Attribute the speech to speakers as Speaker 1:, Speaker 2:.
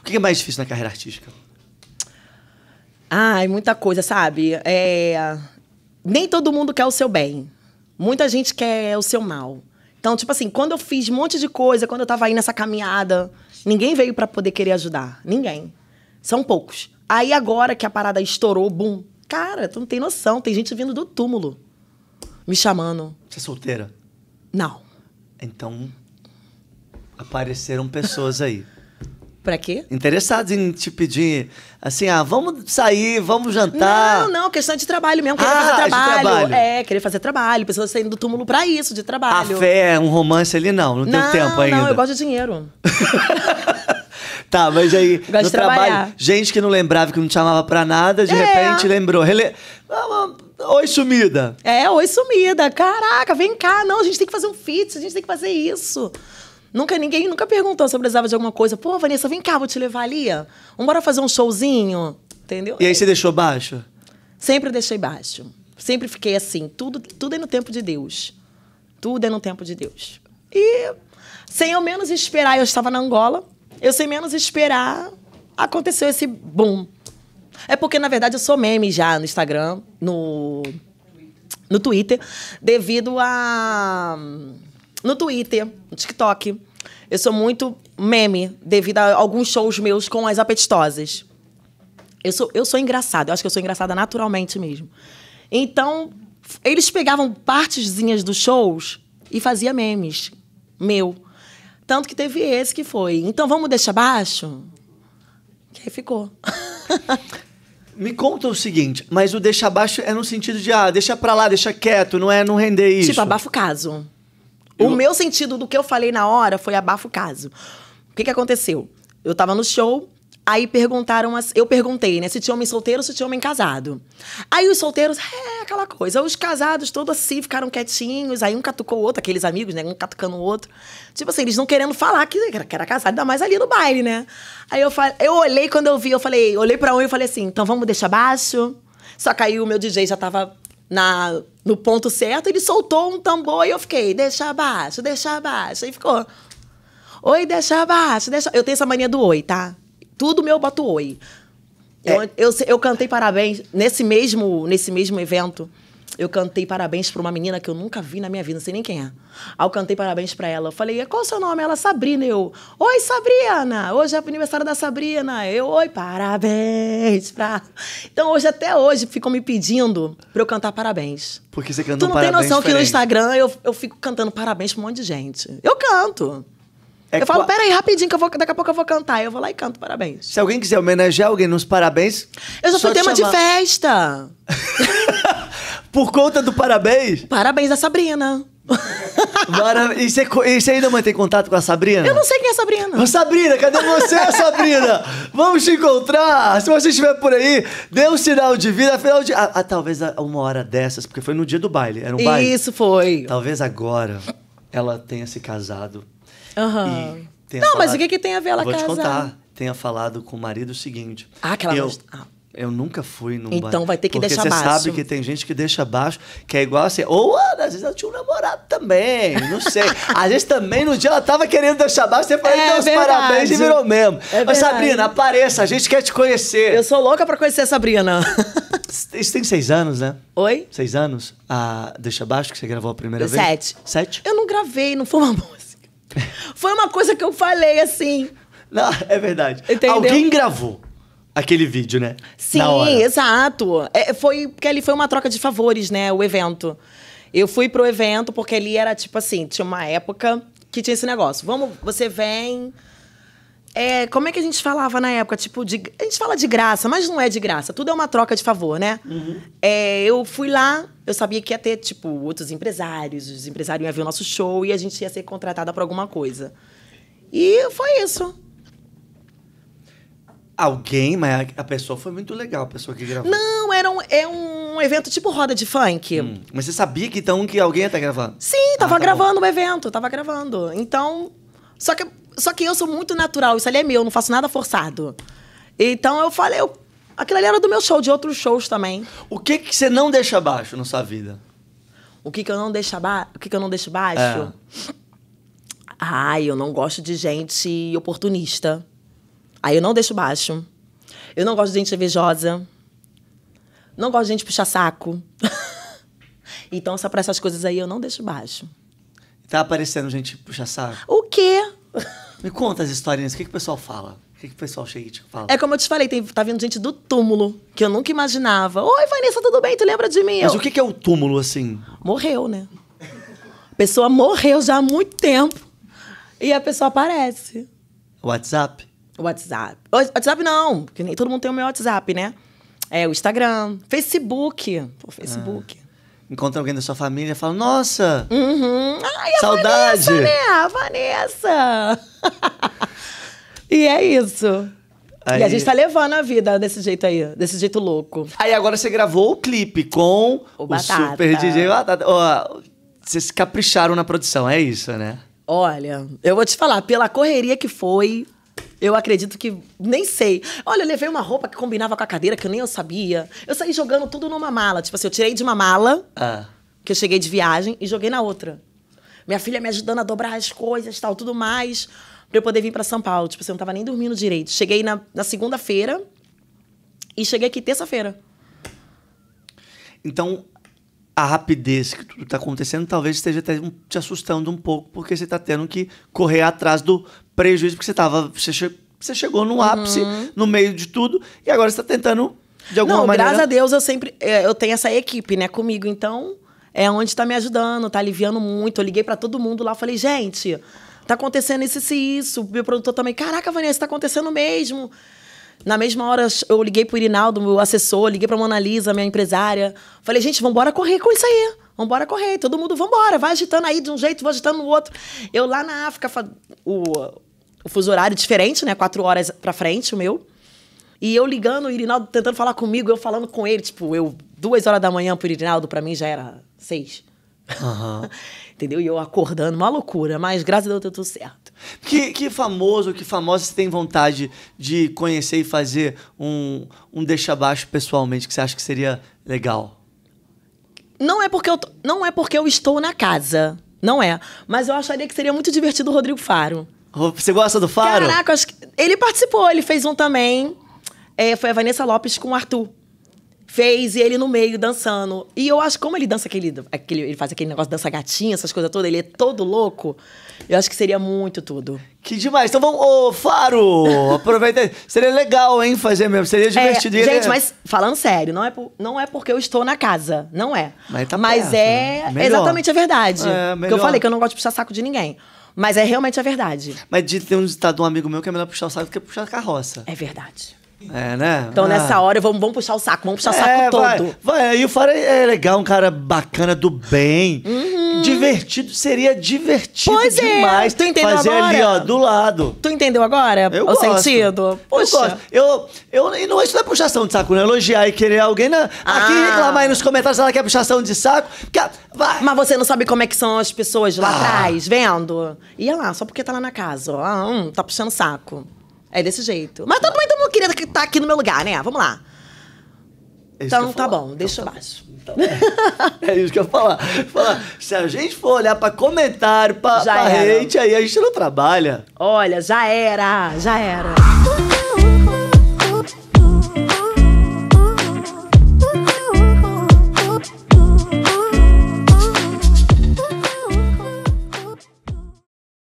Speaker 1: O que é mais difícil na carreira artística? Ai, muita coisa, sabe? É... Nem todo mundo quer o seu bem. Muita gente quer o seu mal. Então, tipo assim, quando eu fiz um monte de coisa, quando eu tava aí nessa caminhada, ninguém veio para poder querer ajudar. Ninguém. São poucos. Aí agora que a parada estourou, bum. Cara, tu não tem noção. Tem gente vindo do túmulo me chamando. Você é solteira? Não.
Speaker 2: Então, apareceram pessoas aí. Pra quê? Interessados em te pedir, assim, ah, vamos sair, vamos jantar. Não,
Speaker 1: não, questão de trabalho mesmo, querer ah, fazer trabalho. trabalho. É, querer fazer trabalho, pessoas saindo do túmulo pra isso, de trabalho. A fé,
Speaker 2: é um romance ali, não, não, não tem tempo ainda. Não, eu
Speaker 1: gosto de dinheiro.
Speaker 2: Tá, mas aí, Gosto no trabalho, gente que não lembrava, que não te chamava pra nada, de é. repente lembrou. Rele... Ah, oi, sumida.
Speaker 1: É, oi, sumida. Caraca, vem cá. Não, a gente tem que fazer um fit, a gente tem que fazer isso. Nunca ninguém nunca perguntou se eu precisava de alguma coisa. Pô, Vanessa, vem cá, vou te levar ali. Vamos bora fazer um showzinho, entendeu? E
Speaker 2: aí é. você deixou baixo?
Speaker 1: Sempre deixei baixo. Sempre fiquei assim, tudo tudo é no tempo de Deus. Tudo é no tempo de Deus. E sem ao menos esperar, eu estava na Angola, eu sem menos esperar, aconteceu esse boom. É porque, na verdade, eu sou meme já no Instagram, no, no Twitter, devido a no Twitter, no TikTok. Eu sou muito meme devido a alguns shows meus com as apetitosas. Eu sou, eu sou engraçada, eu acho que eu sou engraçada naturalmente mesmo. Então, eles pegavam partezinhas dos shows e fazia memes meu. Tanto que teve esse que foi. Então vamos deixar baixo? Que aí ficou.
Speaker 2: Me conta o seguinte, mas o
Speaker 1: deixa abaixo é no sentido de, ah, deixa pra lá, deixa quieto, não é não render tipo, isso. Tipo, abafa o caso. Eu... O meu sentido do que eu falei na hora foi abafo caso. O que, que aconteceu? Eu tava no show, aí perguntaram, as, eu perguntei, né, se tinha homem solteiro ou se tinha homem casado. Aí os solteiros, é, aquela coisa. Os casados, todos assim, ficaram quietinhos, aí um catucou o outro, aqueles amigos, né, um catucando o outro. Tipo assim, eles não querendo falar que era, casado, ainda mais ali no baile, né. Aí eu, falei, eu olhei quando eu vi, eu falei, olhei pra um e falei assim, então vamos deixar baixo? Só que aí o meu DJ já tava na, no ponto certo, ele soltou um tambor e eu fiquei, deixa abaixo, deixa abaixo. aí ficou, oi, deixa abaixo, deixa. Eu tenho essa mania do oi, tá? Tudo meu eu boto oi. É. Eu, eu, eu cantei parabéns nesse mesmo, nesse mesmo evento eu cantei parabéns para uma menina que eu nunca vi na minha vida, não sei nem quem é. Aí eu cantei parabéns para ela. Eu falei, qual o seu nome? Ela, Sabrina. Eu, oi, Sabrina! Hoje é o aniversário da Sabrina. Eu, oi, parabéns pra... Então, hoje, até hoje, ficam me pedindo pra eu cantar parabéns.
Speaker 2: Porque você canta parabéns Tu não tem noção diferente. que no Instagram eu,
Speaker 1: eu fico cantando parabéns pra um monte de gente. Eu canto. É eu falo, peraí, rapidinho, que vou, daqui a pouco eu vou cantar. Eu vou lá e canto parabéns.
Speaker 2: Se alguém quiser homenagear alguém nos parabéns... Eu já fui te tema chamar. de
Speaker 1: festa.
Speaker 2: Por conta do parabéns?
Speaker 1: Parabéns à Sabrina.
Speaker 2: E você, ainda mantém contato com a Sabrina? Eu não sei
Speaker 1: quem é a Sabrina. Ô, Sabrina, cadê você,
Speaker 2: Sabrina? Vamos te encontrar. Se você estiver por aí, dê um sinal de vida. Afinal de. Ah, ah, talvez uma hora dessas, porque foi no dia do baile. Era um Isso baile. Isso foi. Talvez agora ela tenha se casado. Uhum. não, falado... mas o que, que tem a ver ela Vou casar? Vou te contar. Tenha falado com o marido o seguinte. Ah, que ela eu... Ah. Eu nunca fui num Então bar. vai ter que Porque deixar baixo. Porque você sabe que tem gente que deixa baixo, que é igual assim. Ou às vezes ela tinha um namorado também, não sei. às vezes também no dia ela tava querendo deixar baixo, você falou, é, então parabéns e virou mesmo. É Mas Sabrina, apareça, a gente quer te conhecer. Eu sou louca pra conhecer a Sabrina. Isso tem seis anos, né? Oi? Seis anos? A Deixa Baixo, que você gravou a primeira Sete. vez? Sete.
Speaker 1: Sete? Eu não gravei, não foi uma música. foi uma coisa que eu falei assim. Não, é verdade.
Speaker 2: Entendeu? Alguém gravou aquele vídeo, né? Sim,
Speaker 1: exato. É, foi porque ali foi uma troca de favores, né? O evento. Eu fui pro evento porque ali era tipo assim, tinha uma época que tinha esse negócio. Vamos, você vem. É, como é que a gente falava na época? Tipo, de, a gente fala de graça, mas não é de graça. Tudo é uma troca de favor, né? Uhum. É, eu fui lá, eu sabia que ia ter, tipo, outros empresários. Os empresários iam ver o nosso show e a gente ia ser contratada para alguma coisa. E foi isso.
Speaker 2: Alguém, mas a pessoa foi muito legal, a pessoa que gravou.
Speaker 1: Não, era um, é
Speaker 2: um evento tipo roda de funk. Hum, mas você sabia que então que alguém ia estar tá gravando? Sim,
Speaker 1: tava ah, tá gravando bom. o evento, tava gravando. Então, só que, só que eu sou muito natural, isso ali é meu, não faço nada forçado. Então eu falei, eu, aquilo ali era do meu show, de outros shows também. O que que você não deixa baixo na sua vida? O que que eu não deixo abaixo? O que que eu não deixo baixo? É. Ai, eu não gosto de gente oportunista. Aí eu não deixo baixo. Eu não gosto de gente invejosa. Não gosto de gente puxar saco. então, só para essas coisas aí eu não deixo baixo.
Speaker 2: Tá aparecendo gente puxa saco?
Speaker 1: O quê?
Speaker 2: Me conta as historinhas, o que, que o pessoal fala? O que, que o pessoal chega e te fala? É
Speaker 1: como eu te falei, tem, tá vindo gente do túmulo, que eu nunca imaginava. Oi, Vanessa, tudo bem? Tu lembra de mim? Mas eu... o que,
Speaker 2: que é o túmulo, assim?
Speaker 1: Morreu, né? A pessoa morreu já há muito tempo. E a pessoa aparece.
Speaker 2: WhatsApp?
Speaker 1: WhatsApp. WhatsApp não, porque nem todo mundo tem o meu WhatsApp, né? É o Instagram, Facebook. Pô, Facebook. Ah. Encontra alguém da sua família e fala, nossa! Uhum. Ai, a saudade! Vanessa, né? A Vanessa! e é isso. Aí... E a gente tá levando a vida desse jeito aí, desse jeito louco. Aí agora você gravou o
Speaker 2: clipe com o, o Super DJ Batata. Ó, vocês capricharam na produção, é isso, né?
Speaker 1: Olha, eu vou te falar, pela correria que foi, eu acredito que nem sei. Olha, eu levei uma roupa que combinava com a cadeira, que eu nem eu sabia. Eu saí jogando tudo numa mala. Tipo assim, eu tirei de uma mala, ah. que eu cheguei de viagem, e joguei na outra. Minha filha me ajudando a dobrar as coisas, tal, tudo mais, pra eu poder vir para São Paulo. Tipo assim, eu não tava nem dormindo direito. Cheguei na, na segunda-feira e cheguei aqui terça-feira.
Speaker 2: Então, a rapidez que tudo está acontecendo talvez esteja até te assustando um pouco, porque você está tendo que correr atrás do prejuízo, porque você tava. Você, che você chegou no ápice, uhum. no meio de tudo, e agora você está tentando, de alguma Não, maneira. Graças a
Speaker 1: Deus, eu sempre. Eh, eu tenho essa equipe, né, comigo. Então, é onde está me ajudando, está aliviando muito. Eu liguei para todo mundo lá, falei, gente, tá acontecendo isso e isso, meu produtor também, caraca, Vanessa, está acontecendo mesmo. Na mesma hora, eu liguei pro Irinaldo, meu assessor, liguei pra Mona Lisa, minha empresária. Falei, gente, vambora correr com isso aí. Vambora correr. Todo mundo, vambora. Vai agitando aí de um jeito, vou agitando no outro. Eu lá na África, o, o fuso horário diferente, né? Quatro horas pra frente, o meu. E eu ligando, o Irinaldo tentando falar comigo, eu falando com ele, tipo, eu, duas horas da manhã pro Irinaldo, pra mim já era seis. Uhum. Entendeu? E eu acordando, uma loucura, mas graças a Deus deu tudo certo.
Speaker 2: Que, que famoso, que famosa você tem vontade de conhecer e fazer um, um deixa abaixo pessoalmente, que você acha que seria legal?
Speaker 1: Não é porque eu, não é porque eu estou na casa. Não é. Mas eu acharia que seria muito divertido o Rodrigo Faro. Você gosta do Faro? Caraca, acho que... ele participou, ele fez um também. É, foi a Vanessa Lopes com o Arthur fez e ele no meio dançando. E eu acho como ele dança aquele, aquele ele faz aquele negócio dança gatinha, essas coisas todas, ele é todo louco. Eu acho que seria muito tudo. Que demais. Então vamos, ô Faro, aproveita.
Speaker 2: seria legal, hein, fazer mesmo. Seria é, divertido. É, gente, mas
Speaker 1: falando sério, não é, por, não é porque eu estou na casa, não é.
Speaker 2: Mas, tá mas perto, é né? exatamente a verdade. É, que eu falei que eu
Speaker 1: não gosto de puxar saco de ninguém. Mas é realmente a verdade.
Speaker 2: Mas de ter um ditado de um amigo meu que é melhor puxar o saco do que puxar a
Speaker 1: carroça. É verdade.
Speaker 2: É, né? Então ah. nessa
Speaker 1: hora vamos, vamos puxar o saco, vamos puxar o saco é, todo.
Speaker 2: Vai, aí o Fara é legal, um cara bacana do bem. Uhum. Divertido, seria divertido pois é. demais. É. Tu entendeu fazer agora? ali, ó, do lado.
Speaker 1: Tu entendeu agora? Eu o gosto. sentido?
Speaker 2: Eu gosto. Eu, eu, não, isso não é puxação de saco, né? Elogiar e querer alguém. Não. Né? Aqui ah. reclamar
Speaker 1: aí nos comentários se ela quer puxação de saco. Porque, vai. Mas você não sabe como é que são as pessoas lá ah. atrás, vendo? Ia lá, só porque tá lá na casa. Ó. Ah, hum, tá puxando saco. É desse jeito. Mas também todo mundo é queria que tá aqui no meu lugar, né? Vamos lá. É então tá, então, tá então tá bom, deixa tá baixo. Então, é, é, isso que eu ia falar. falar. Se a gente for olhar pra comentário, pra, gente pra hate,
Speaker 2: aí a gente não trabalha.
Speaker 1: Olha, já era, já era.